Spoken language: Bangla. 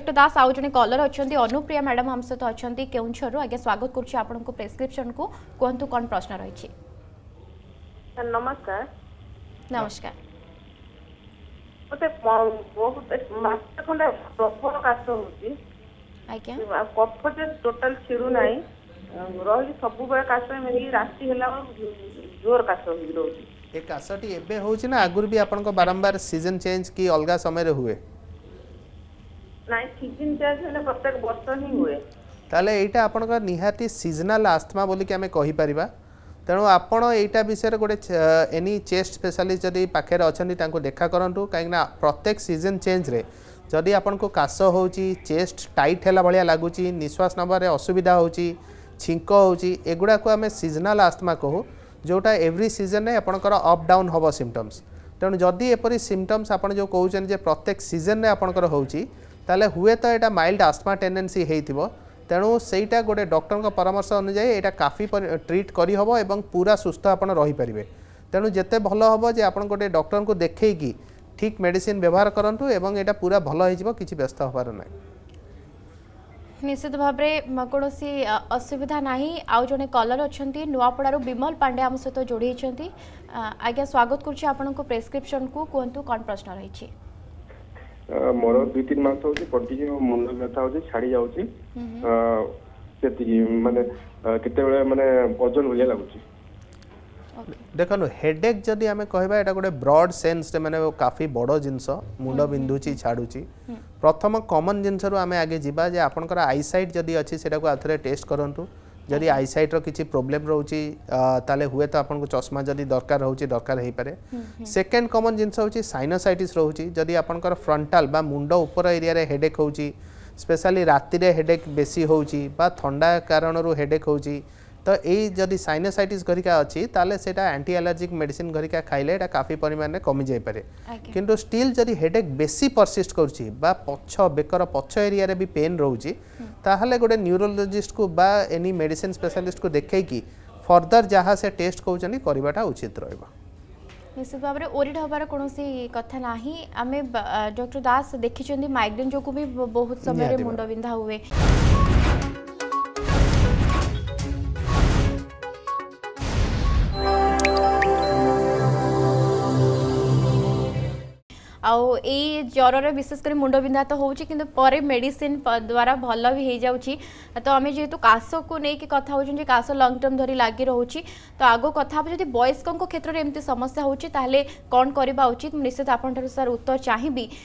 ଡକ୍ଟର ଦାସ ଆଉ ଜଣେ କଲର ଅଛନ୍ତି ଅନୁପ୍ରିୟା ମ୍ୟାଡାମ ଆମ ସହିତ ଅଛନ୍ତି କେଉଁଝରରୁ ଆଜ୍ଞା ସ୍ୱାଗତ କରୁଛି ଆପଣଙ୍କ ପ୍ରେସକ୍ରିପସନକୁ କୁହନ୍ତୁ କ'ଣ ପ୍ରଶ୍ନ ରହିଛି ନମସ୍କାର ନମସ୍କାର ମୋତେ ବହୁତ ମାସେ ଖଣ୍ଡେ ପ୍ରବଳ କାଶ ହେଉଛି ଆଜ୍ଞା କଫ ଯେ ଟୋଟାଲ ଛିଡ଼ୁନାହିଁ ରହିକି ସବୁବେଳେ କାଶ ଏମିତି ରାତି ହେଲା ଜୋର କାଶ ହେଇକି ରହୁଛି ଏ କାଶଟି ଏବେ ହେଉଛି ନା ଆଗରୁ ବି ଆପଣଙ୍କ ବାରମ୍ବାର ସିଜନ ଚେଞ୍ଜ କି ଅଲଗା ସମୟରେ ହୁଏ ନାଇଁ ସିଜନ୍ ଚେଞ୍ଜ ହେଲେ ପ୍ରତ୍ୟେକ ବର୍ଷ ହିଁ ହୁଏ ତାହେଲେ ଏଇଟା ଆପଣଙ୍କ ନିହାତି ସିଜନାଲ୍ ଆସ୍ଥମା ବୋଲିକି ଆମେ କହିପାରିବା ତେଣୁ ଆପଣ ଏଇଟା ବିଷୟରେ ଗୋଟେ ଏନି ଚେଷ୍ଟ ସ୍ପେଶାଲିଷ୍ଟ ଯଦି ପାଖରେ ଅଛନ୍ତି ତାଙ୍କୁ ଦେଖା କରନ୍ତୁ କାହିଁକିନା ପ୍ରତ୍ୟେକ ସିଜନ୍ ଚେଞ୍ଜରେ ଯଦି ଆପଣଙ୍କୁ କାଶ ହେଉଛି ଚେଷ୍ଟ ଟାଇଟ୍ ହେଲା ଭଳିଆ ଲାଗୁଛି ନିଶ୍ୱାସ ନେବାରେ ଅସୁବିଧା ହେଉଛି ଛିଙ୍କ ହେଉଛି ଏଗୁଡ଼ାକୁ ଆମେ ସିଜନାଲ୍ ଆସ୍ଥମା କହୁ ଯେଉଁଟା ଏଭ୍ରି ସିଜନ୍ରେ ଆପଣଙ୍କର ଅପ୍ ଡାଉନ୍ ହେବ ସିମ୍ପଟମ୍ସ ତେଣୁ ଯଦି ଏପରି ସିମ୍ପଟମ୍ସ ଆପଣ ଯେଉଁ କହୁଛନ୍ତି ଯେ ପ୍ରତ୍ୟେକ ସିଜନ୍ରେ ଆପଣଙ୍କର ହେଉଛି তাহলে হুয়েত এটা মাইল্ড আসমা টেন্ডেন্সি হয়েছিল তেমন সেইটা গোটে ডক্টর পরামর্শ অনুযায়ী এটা কাফি ট্রিট କରିହେବ এবং পুরা সুস্থ আপনার রহিপারে তেমন যেতে ভালো হব যে আপনার গোটে ডক্টর দেখেইকি ঠিক মেডিসিন ব্যবহার করতু এবং এটা পুরা ভালো হয়ে যাব কিছু ব্যস্ত হবার না নিশ্চিত ভাবে কোণী অসুবিধা না আজে কলর অনেক নূপড়ার বিমল পাণ্ডে আমার সহ যোড়ি আজ্ঞা স্বাগত করছি আপনার প্রেসক্রিপশন কু কুহতু কন প্রশ্ন রয়েছে ମୋର ଦୁଇ ତିନି ମାସ ହେଉଛି କଣ୍ଟିନ୍ୟୁ ମୁଣ୍ଡ ବ୍ୟଥା ହେଉଛି ଛାଡ଼ି ଯାଉଛି ସେତିକି ମାନେ କେତେବେଳେ ମାନେ ଓଜନ ଭଳିଆ ଲାଗୁଛି ଦେଖନ୍ତୁ ହେଡ଼େକ୍ ଯଦି ଆମେ କହିବା ଏଇଟା ଗୋଟେ ବ୍ରଡ୍ ସେନ୍ସରେ ମାନେ କାଫି ବଡ଼ ଜିନିଷ ମୁଣ୍ଡ ବିନ୍ଧୁଛି ଛାଡ଼ୁଛି ପ୍ରଥମ କମନ୍ ଜିନିଷରୁ ଆମେ ଆଗେ ଯିବା ଯେ ଆପଣଙ୍କର ଆଇସାଇଟ୍ ଯଦି ଅଛି ସେଟାକୁ ଆଉଥରେ ଟେଷ୍ଟ କରନ୍ତୁ যদি আইসাইট্র কিছু প্রোবলেম রয়েছে তাহলে হুয়েত আপনার চশমা যদি দরকার রয়েছে দরকার হয়েপরে সেকেন্ড কমন জিনিস হচ্ছে সাইনোসাইটিস রয়েছে যদি আপনার ফ্রন্টাল বা মুন্ড উপর এরিয়ার হেডেক হচ্ছে স্পেশালি রাতে হেডেক বেশি হচ্ছে বা থা কারণর হেডেক হচ্ছে तो यही सैनोसाइट घरिका अच्छी ताले सेटा एंटी एलर्जिक घरिका खाइले काफी परिमाण कमी जापे कि स्टिल जदि हेडेक् बेसी परसिस्ट करूची पछ बेकर पछ एरिया भी पेन रहूची हम्म। ताहले गोटे न्यूरोलॉजिस्ट को बा एनी मेडिसिन स्पेशलिस्ट को देखै फर्दर जहाँ से टेस्ट कौन करवाटा उचित रहा निश्चित भाव में ओरीड हबार कौन कथा ना आम डॉक्टर दास देखी माइग्रेन जो भी बहुत समय मुंड बिंधा हुए ଆଉ ଏଇ ଜ୍ୱରରେ ବିଶେଷ କରି ମୁଣ୍ଡ ବିନ୍ଧା ତ ହେଉଛି କିନ୍ତୁ ପରେ ମେଡ଼ିସିନ ଦ୍ୱାରା ଭଲ ବି ହେଇଯାଉଛି ତ ଆମେ ଯେହେତୁ କାଶକୁ ନେଇକି କଥା ହେଉଛନ୍ତି କାଶ ଲଙ୍ଗ ଟର୍ମ ଧରି ଲାଗି ରହୁଛି ତ ଆଗ କଥା ହେବ ଯଦି ବୟସ୍କଙ୍କ କ୍ଷେତ୍ରରେ ଏମିତି ସମସ୍ୟା ହେଉଛି ତାହେଲେ କ'ଣ କରିବା ଉଚିତ ମୁଁ ନିଶ୍ଚିତ ଆପଣଙ୍କଠାରୁ ସାର୍ ଉତ୍ତର ଚାହିଁବି